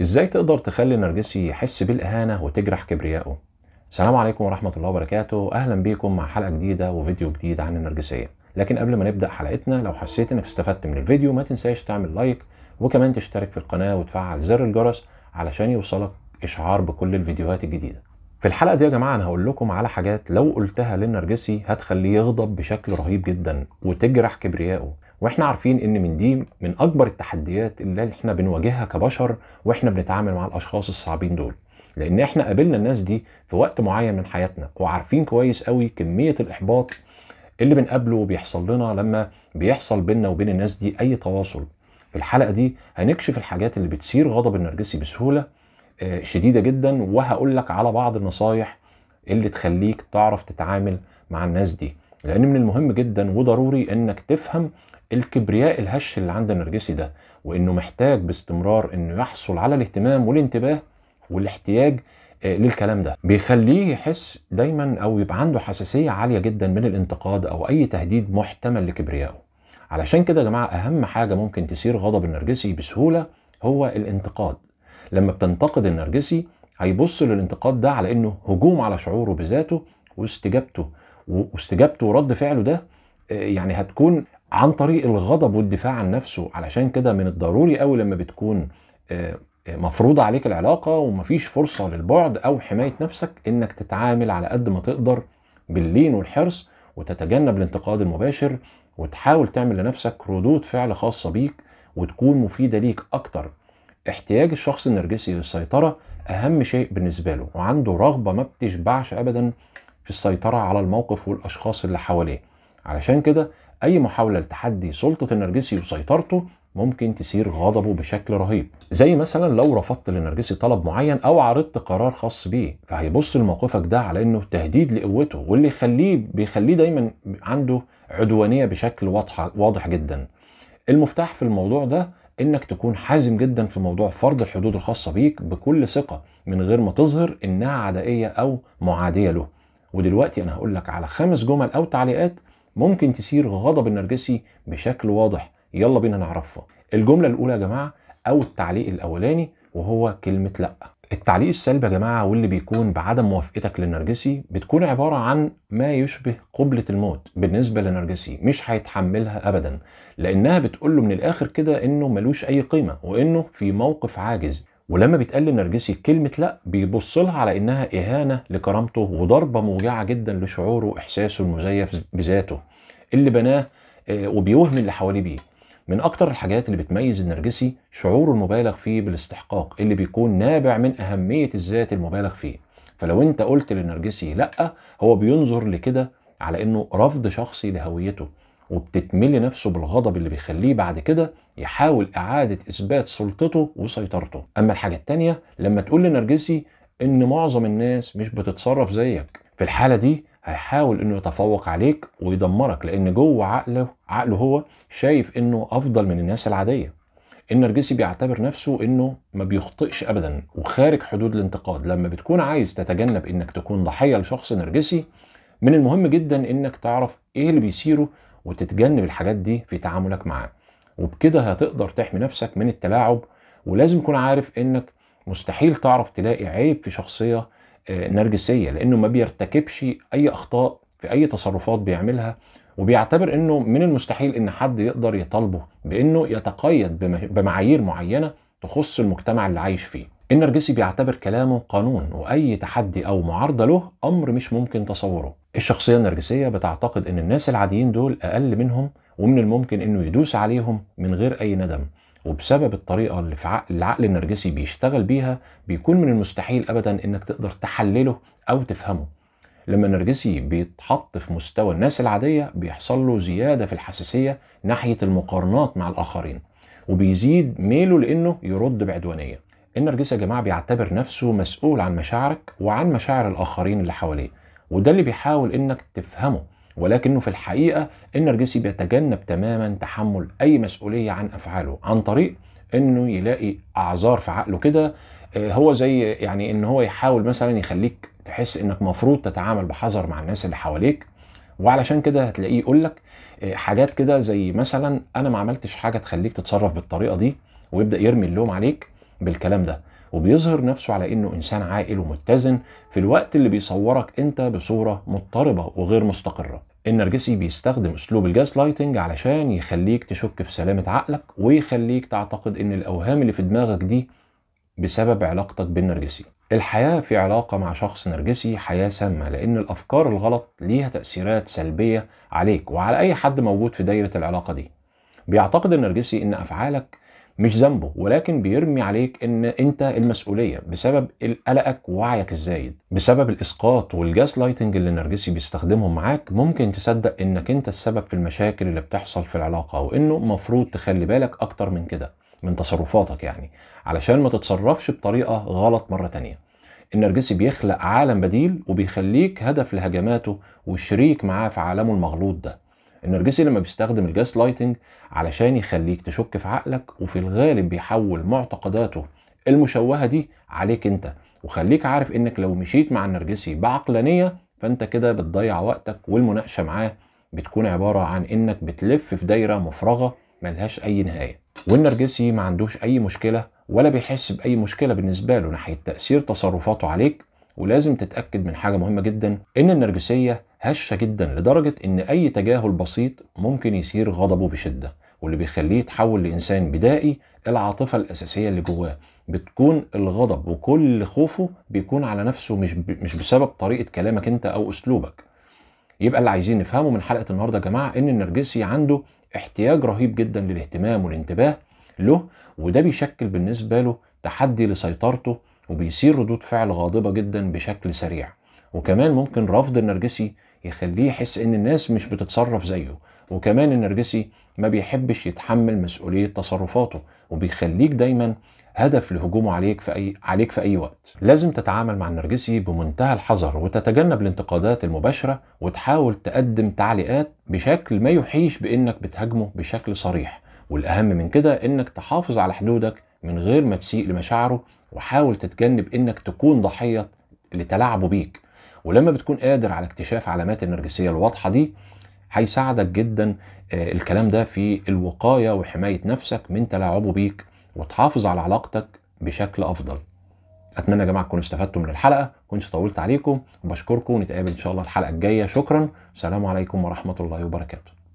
ازاي تقدر تخلي نرجسي يحس بالاهانه وتجرح كبريائه السلام عليكم ورحمه الله وبركاته اهلا بيكم مع حلقه جديده وفيديو جديد عن النرجسيه لكن قبل ما نبدا حلقتنا لو حسيت انك استفدت من الفيديو ما تنساش تعمل لايك وكمان تشترك في القناه وتفعل زر الجرس علشان يوصلك اشعار بكل الفيديوهات الجديده في الحلقه دي يا جماعه انا هقول لكم على حاجات لو قلتها للنرجسي هتخليه يغضب بشكل رهيب جدا وتجرح كبريائه واحنا عارفين ان من دي من اكبر التحديات اللي احنا بنواجهها كبشر واحنا بنتعامل مع الاشخاص الصعبين دول لان احنا قابلنا الناس دي في وقت معين من حياتنا وعارفين كويس قوي كميه الاحباط اللي بنقابله وبيحصل لنا لما بيحصل بينا وبين الناس دي اي تواصل في الحلقه دي هنكشف الحاجات اللي بتثير غضب النرجسي بسهوله آه، شديده جدا وهقول لك على بعض النصايح اللي تخليك تعرف تتعامل مع الناس دي لان من المهم جدا وضروري انك تفهم الكبرياء الهش اللي عند النرجسي ده وانه محتاج باستمرار انه يحصل على الاهتمام والانتباه والاحتياج آه، للكلام ده بيخليه يحس دايما او يبقى عنده حساسيه عاليه جدا من الانتقاد او اي تهديد محتمل لكبريائه علشان كده يا جماعه اهم حاجه ممكن تثير غضب النرجسي بسهوله هو الانتقاد لما بتنتقد النرجسي هيبص للانتقاد ده على انه هجوم على شعوره بذاته واستجابته واستجابته ورد فعله ده آه، يعني هتكون عن طريق الغضب والدفاع عن نفسه علشان كده من الضروري قوي لما بتكون آه، آه، مفروض عليك العلاقة ومفيش فرصة للبعد أو حماية نفسك إنك تتعامل على قد ما تقدر باللين والحرص وتتجنب الانتقاد المباشر وتحاول تعمل لنفسك ردود فعل خاصة بيك وتكون مفيدة ليك أكتر احتياج الشخص النرجسي للسيطرة أهم شيء بالنسبة له وعنده رغبة ما بتشبعش أبدا في السيطرة على الموقف والأشخاص اللي حواليه علشان كده اي محاوله لتحدي سلطه النرجسي وسيطرته ممكن تثير غضبه بشكل رهيب زي مثلا لو رفضت للنرجسي طلب معين او عرضت قرار خاص بيه فهيبص لموقفك ده على انه تهديد لقوته واللي يخليه بيخليه دايما عنده عدوانيه بشكل واضحه واضح جدا المفتاح في الموضوع ده انك تكون حازم جدا في موضوع فرض الحدود الخاصه بيك بكل ثقه من غير ما تظهر انها عدائيه او معاديه له ودلوقتي انا هقول لك على خمس جمل او تعليقات ممكن تثير غضب النرجسي بشكل واضح يلا بينا نعرفها الجملة الأولى يا جماعة أو التعليق الأولاني وهو كلمة لأ التعليق السلبي يا جماعة واللي بيكون بعدم موافقتك للنرجسي بتكون عبارة عن ما يشبه قبلة الموت بالنسبة للنرجسي مش هيتحملها أبدا لأنها بتقول له من الآخر كده إنه ملوش أي قيمة وإنه في موقف عاجز ولما بيتقال لنرجسي كلمة لا بيبص لها على إنها إهانة لكرامته وضربة موجعة جدا لشعوره وإحساسه المزيف بذاته اللي بناه آه، وبيوهم اللي حواليه بيه من أكتر الحاجات اللي بتميز النرجسي شعوره المبالغ فيه بالاستحقاق اللي بيكون نابع من أهمية الذات المبالغ فيه فلو أنت قلت للنرجسي لأ هو بينظر لكده على إنه رفض شخصي لهويته وبتتملي نفسه بالغضب اللي بيخليه بعد كده يحاول اعاده اثبات سلطته وسيطرته اما الحاجه الثانيه لما تقول لنرجسي ان معظم الناس مش بتتصرف زيك في الحاله دي هيحاول انه يتفوق عليك ويدمرك لان جوه عقله عقله هو شايف انه افضل من الناس العاديه النرجسي بيعتبر نفسه انه ما بيخطئش ابدا وخارج حدود الانتقاد لما بتكون عايز تتجنب انك تكون ضحيه لشخص نرجسي من المهم جدا انك تعرف ايه اللي بيصيره وتتجنب الحاجات دي في تعاملك معاه وبكده هتقدر تحمي نفسك من التلاعب ولازم تكون عارف انك مستحيل تعرف تلاقي عيب في شخصيه آه، نرجسيه لانه ما بيرتكبش اي اخطاء في اي تصرفات بيعملها وبيعتبر انه من المستحيل ان حد يقدر يطالبه بانه يتقيد بمعايير معينه تخص المجتمع اللي عايش فيه. النرجسي بيعتبر كلامه قانون واي تحدي او معارضه له امر مش ممكن تصوره. الشخصيه النرجسيه بتعتقد ان الناس العاديين دول اقل منهم ومن الممكن انه يدوس عليهم من غير اي ندم وبسبب الطريقه اللي في عقل العقل النرجسي بيشتغل بيها بيكون من المستحيل ابدا انك تقدر تحلله او تفهمه لما النرجسي بيتحط في مستوى الناس العاديه بيحصل له زياده في الحساسيه ناحيه المقارنات مع الاخرين وبيزيد ميله لانه يرد بعدوانيه النرجسي يا جماعه بيعتبر نفسه مسؤول عن مشاعرك وعن مشاعر الاخرين اللي حواليه وده اللي بيحاول انك تفهمه ولكنه في الحقيقه النرجسي بيتجنب تماما تحمل اي مسؤوليه عن افعاله عن طريق انه يلاقي اعذار في عقله كده آه، هو زي يعني ان هو يحاول مثلا يخليك تحس انك مفروض تتعامل بحذر مع الناس اللي حواليك وعلشان كده هتلاقيه يقول لك آه، حاجات كده زي مثلا انا ما عملتش حاجه تخليك تتصرف بالطريقه دي ويبدا يرمي اللوم عليك بالكلام ده وبيظهر نفسه على انه انسان عاقل ومتزن في الوقت اللي بيصورك انت بصوره مضطربه وغير مستقره النرجسي بيستخدم اسلوب الجاس لايتنج علشان يخليك تشك في سلامه عقلك ويخليك تعتقد ان الاوهام اللي في دماغك دي بسبب علاقتك بالنرجسي الحياه في علاقه مع شخص نرجسي حياه سامه لان الافكار الغلط ليها تاثيرات سلبيه عليك وعلى اي حد موجود في دايره العلاقه دي بيعتقد النرجسي ان افعالك مش ذنبه ولكن بيرمي عليك ان انت المسؤوليه بسبب قلقك ووعيك الزايد بسبب الاسقاط والجاس لايتنج اللي النرجسي بيستخدمهم معاك ممكن تصدق انك انت السبب في المشاكل اللي بتحصل في العلاقه وانه مفروض تخلي بالك اكتر من كده من تصرفاتك يعني علشان ما تتصرفش بطريقه غلط مره تانيه النرجسي بيخلق عالم بديل وبيخليك هدف لهجماته وشريك معاه في عالمه المغلوط ده النرجسي لما بيستخدم الجاس لايتنج علشان يخليك تشك في عقلك وفي الغالب بيحول معتقداته المشوهه دي عليك انت وخليك عارف انك لو مشيت مع النرجسي بعقلانيه فانت كده بتضيع وقتك والمناقشه معاه بتكون عباره عن انك بتلف في دايره مفرغه ملهاش اي نهايه والنرجسي ما عندوش اي مشكله ولا بيحس باي مشكله بالنسبه له ناحيه تاثير تصرفاته عليك ولازم تتاكد من حاجه مهمه جدا ان النرجسيه هشه جدا لدرجه ان اي تجاهل بسيط ممكن يثير غضبه بشده واللي بيخليه يتحول لانسان بدائي العاطفه الاساسيه اللي جواه بتكون الغضب وكل خوفه بيكون على نفسه مش مش بسبب طريقه كلامك انت او اسلوبك يبقى اللي عايزين نفهمه من حلقه النهارده يا جماعه ان النرجسي عنده احتياج رهيب جدا للاهتمام والانتباه له وده بيشكل بالنسبه له تحدي لسيطرته وبيصير ردود فعل غاضبة جدا بشكل سريع وكمان ممكن رفض النرجسي يخليه يحس ان الناس مش بتتصرف زيه وكمان النرجسي ما بيحبش يتحمل مسؤولية تصرفاته وبيخليك دايما هدف لهجومه عليك في أي عليك في أي وقت. لازم تتعامل مع النرجسي بمنتهى الحذر وتتجنب الانتقادات المباشرة وتحاول تقدم تعليقات بشكل ما يحيش بإنك بتهاجمه بشكل صريح، والأهم من كده إنك تحافظ على حدودك من غير ما تسيء لمشاعره وحاول تتجنب انك تكون ضحيه لتلاعبه بيك ولما بتكون قادر على اكتشاف علامات النرجسيه الواضحه دي هيساعدك جدا آه، الكلام ده في الوقايه وحمايه نفسك من تلاعبه بيك وتحافظ على علاقتك بشكل افضل اتمنى يا جماعه تكونوا استفدتوا من الحلقه كنتش طولت عليكم وبشكركم ونتقابل ان شاء الله الحلقه الجايه شكرا السلام عليكم ورحمه الله وبركاته